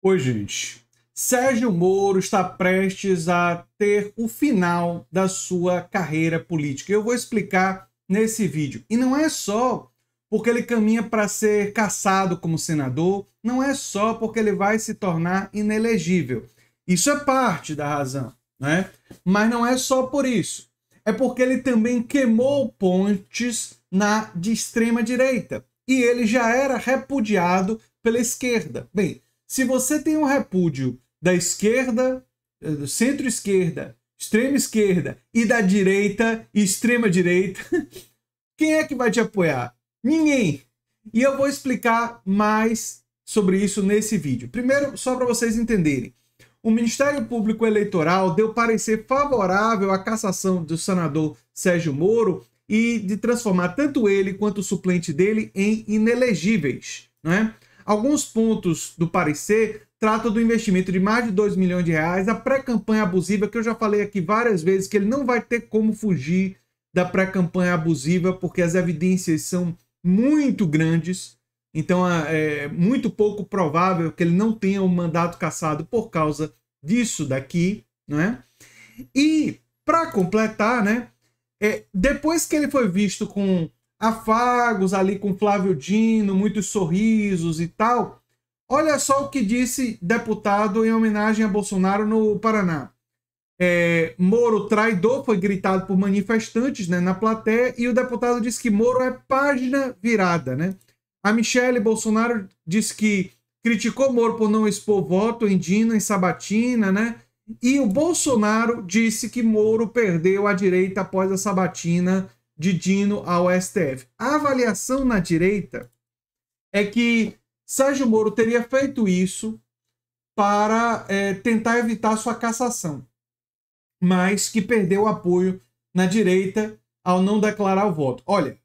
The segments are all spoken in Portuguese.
Oi, gente. Sérgio Moro está prestes a ter o final da sua carreira política. Eu vou explicar nesse vídeo. E não é só porque ele caminha para ser caçado como senador, não é só porque ele vai se tornar inelegível. Isso é parte da razão, né? Mas não é só por isso. É porque ele também queimou pontes na de extrema direita e ele já era repudiado pela esquerda. Bem, se você tem um repúdio da esquerda, eh, centro-esquerda, extrema-esquerda e da direita e extrema-direita, quem é que vai te apoiar? Ninguém. E eu vou explicar mais sobre isso nesse vídeo. Primeiro, só para vocês entenderem. O Ministério Público Eleitoral deu parecer favorável à cassação do senador Sérgio Moro e de transformar tanto ele quanto o suplente dele em inelegíveis, não é? Alguns pontos do parecer tratam do investimento de mais de 2 milhões de reais, a pré-campanha abusiva, que eu já falei aqui várias vezes, que ele não vai ter como fugir da pré-campanha abusiva, porque as evidências são muito grandes. Então é muito pouco provável que ele não tenha o um mandato cassado por causa disso daqui, né? E para completar, né? É, depois que ele foi visto com afagos ali com Flávio Dino, muitos sorrisos e tal. Olha só o que disse deputado em homenagem a Bolsonaro no Paraná. É, Moro traidor foi gritado por manifestantes né, na plateia e o deputado disse que Moro é página virada. Né? A Michele Bolsonaro disse que criticou Moro por não expor voto em Dino, em Sabatina, né? E o Bolsonaro disse que Moro perdeu a direita após a Sabatina de Dino ao STF. A avaliação na direita é que Sérgio Moro teria feito isso para é, tentar evitar sua cassação, mas que perdeu apoio na direita ao não declarar o voto. Olha,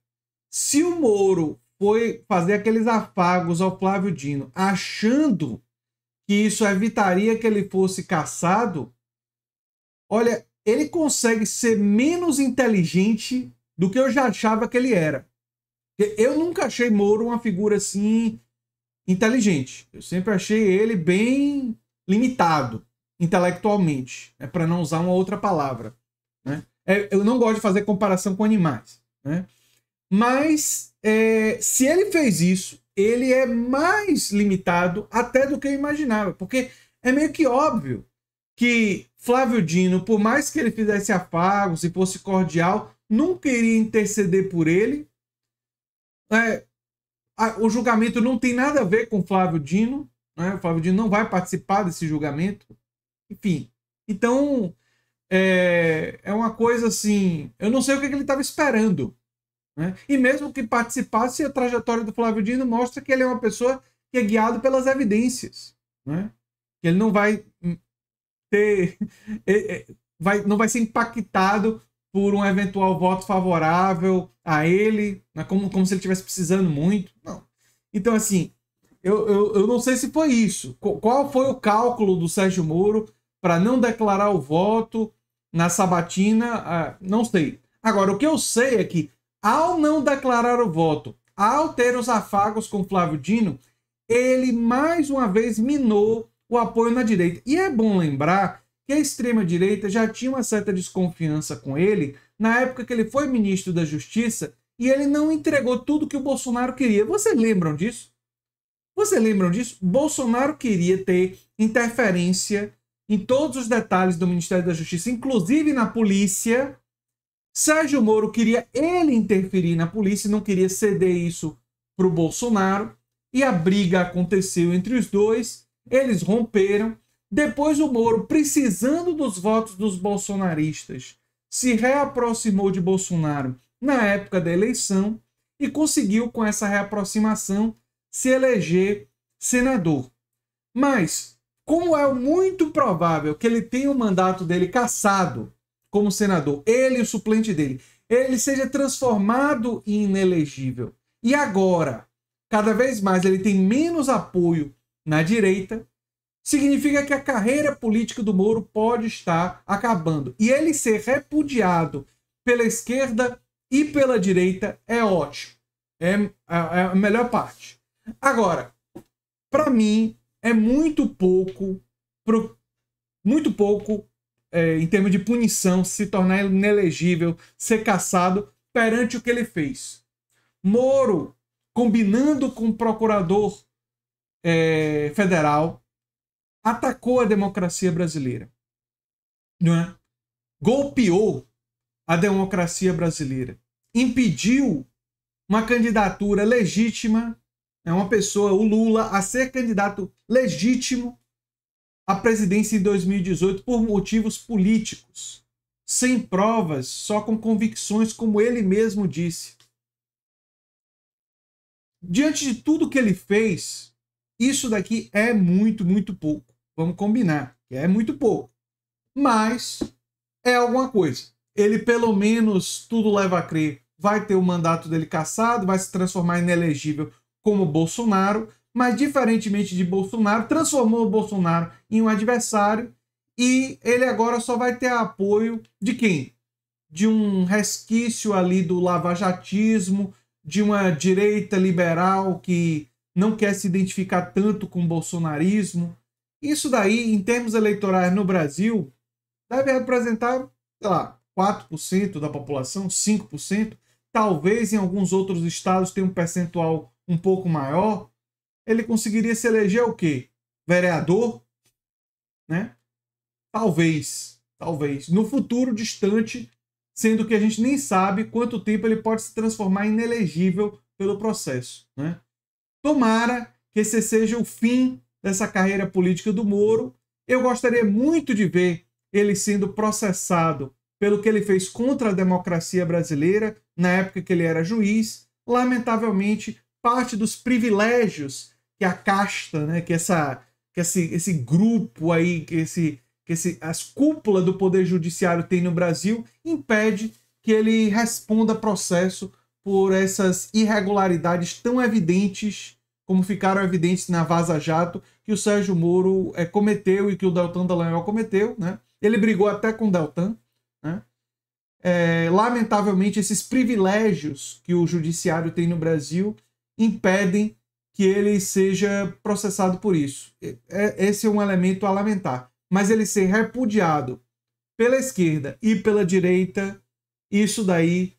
se o Moro foi fazer aqueles afagos ao Flávio Dino, achando que isso evitaria que ele fosse cassado, olha, ele consegue ser menos inteligente do que eu já achava que ele era. Eu nunca achei Moro uma figura assim inteligente. Eu sempre achei ele bem limitado intelectualmente, né, para não usar uma outra palavra. Né? É, eu não gosto de fazer comparação com animais. Né? Mas é, se ele fez isso, ele é mais limitado até do que eu imaginava, porque é meio que óbvio que Flávio Dino, por mais que ele fizesse afagos e fosse cordial, nunca iria interceder por ele. É, a, o julgamento não tem nada a ver com Flávio Dino. Né? O Flávio Dino não vai participar desse julgamento. Enfim, então é, é uma coisa assim. Eu não sei o que, que ele estava esperando. Né? E mesmo que participasse, a trajetória do Flávio Dino mostra que ele é uma pessoa que é guiado pelas evidências. Né? Ele não vai ter. É, é, vai, não vai ser impactado por um eventual voto favorável a ele, né? como, como se ele estivesse precisando muito. Não. Então, assim, eu, eu, eu não sei se foi isso. Qual foi o cálculo do Sérgio Moro para não declarar o voto na sabatina? Ah, não sei. Agora, o que eu sei é que, ao não declarar o voto, ao ter os afagos com Flávio Dino, ele mais uma vez minou o apoio na direita. E é bom lembrar que a extrema-direita já tinha uma certa desconfiança com ele na época que ele foi ministro da Justiça e ele não entregou tudo que o Bolsonaro queria. Vocês lembram disso? Vocês lembram disso? Bolsonaro queria ter interferência em todos os detalhes do Ministério da Justiça, inclusive na polícia. Sérgio Moro queria ele interferir na polícia, não queria ceder isso para o Bolsonaro. E a briga aconteceu entre os dois, eles romperam. Depois o Moro, precisando dos votos dos bolsonaristas, se reaproximou de Bolsonaro na época da eleição e conseguiu, com essa reaproximação, se eleger senador. Mas, como é muito provável que ele tenha o mandato dele cassado como senador, ele e o suplente dele, ele seja transformado em inelegível. E agora, cada vez mais ele tem menos apoio na direita, significa que a carreira política do Moro pode estar acabando. E ele ser repudiado pela esquerda e pela direita é ótimo. É, é, é a, melhor parte. Agora, para mim, é muito pouco, pro, muito pouco é, em termos de punição, se tornar inelegível, ser caçado perante o que ele fez. Moro, combinando com o procurador é, federal, atacou a democracia brasileira, não é? golpeou a democracia brasileira, impediu uma candidatura legítima, é uma pessoa, o Lula, a ser candidato legítimo à presidência em 2018 por motivos políticos, sem provas, só com convicções, como ele mesmo disse. Diante de tudo que ele fez, isso daqui é muito, muito pouco. Vamos combinar, que é muito pouco. Mas é alguma coisa. Ele, pelo menos, tudo leva a crer, vai ter o mandato dele cassado, vai se transformar inelegível como Bolsonaro, mas diferentemente de Bolsonaro, transformou o Bolsonaro em um adversário e ele agora só vai ter apoio de quem? De um resquício ali do lavajatismo, de uma direita liberal que não quer se identificar tanto com o bolsonarismo, isso daí, em termos eleitorais no Brasil, deve representar, sei lá, 4% da população, 5%. Talvez em alguns outros estados tenha um percentual um pouco maior. Ele conseguiria se eleger o quê? Vereador? Né? Talvez, talvez. No futuro distante, sendo que a gente nem sabe quanto tempo ele pode se transformar inelegível pelo processo. Né? Tomara que esse seja o fim dessa carreira política do Moro. Eu gostaria muito de ver ele sendo processado pelo que ele fez contra a democracia brasileira na época que ele era juiz. Lamentavelmente, parte dos privilégios que a casta, né, que essa que esse, esse grupo aí, que esse que esse, as cúpulas do poder judiciário tem no Brasil impede que ele responda processo por essas irregularidades tão evidentes como ficaram evidentes na Vaza Jato, que o Sérgio Moro é, cometeu e que o Deltan Dallagnol cometeu. Né? Ele brigou até com o Deltan. Né? É, lamentavelmente, esses privilégios que o judiciário tem no Brasil impedem que ele seja processado por isso. É, esse é um elemento a lamentar. Mas ele ser repudiado pela esquerda e pela direita, isso daí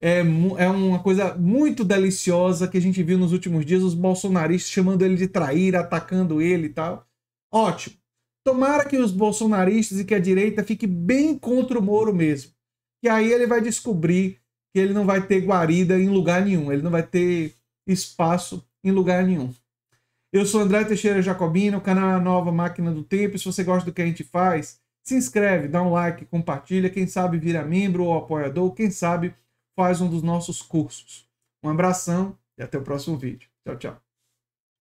é, é uma coisa muito deliciosa que a gente viu nos últimos dias os bolsonaristas chamando ele de traíra, atacando ele e tal. Ótimo. Tomara que os bolsonaristas e que a direita fique bem contra o Moro mesmo. E aí ele vai descobrir que ele não vai ter guarida em lugar nenhum, ele não vai ter espaço em lugar nenhum. Eu sou André Teixeira Jacobino, o canal é a Nova Máquina do Tempo. Se você gosta do que a gente faz, se inscreve, dá um like, compartilha, quem sabe vira membro ou apoiador, quem sabe faz um dos nossos cursos. Um abração e até o próximo vídeo. Tchau, tchau.